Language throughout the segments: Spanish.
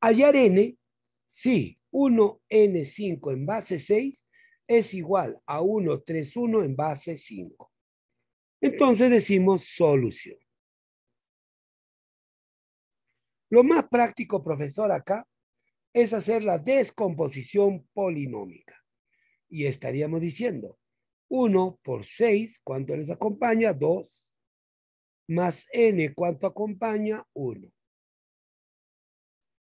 Hallar n si 1n5 en base 6 es igual a 131 en base 5. Entonces decimos solución. Lo más práctico, profesor, acá es hacer la descomposición polinómica. Y estaríamos diciendo 1 por 6, ¿cuánto les acompaña? 2. Más n, ¿cuánto acompaña? 1.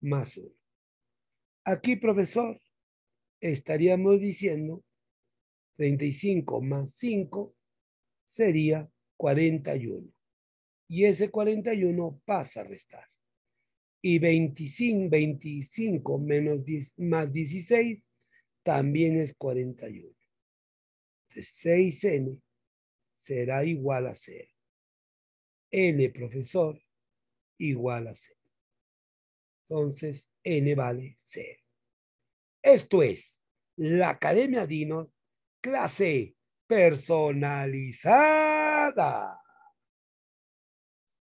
más Aquí, profesor, estaríamos diciendo 35 más 5 sería 41. Y ese 41 pasa a restar. Y 25, menos 10, más 16 también es 41. Entonces 6n será igual a 0. n, profesor, igual a 0 entonces n vale 0. Esto es la Academia Dinos, clase personalizada.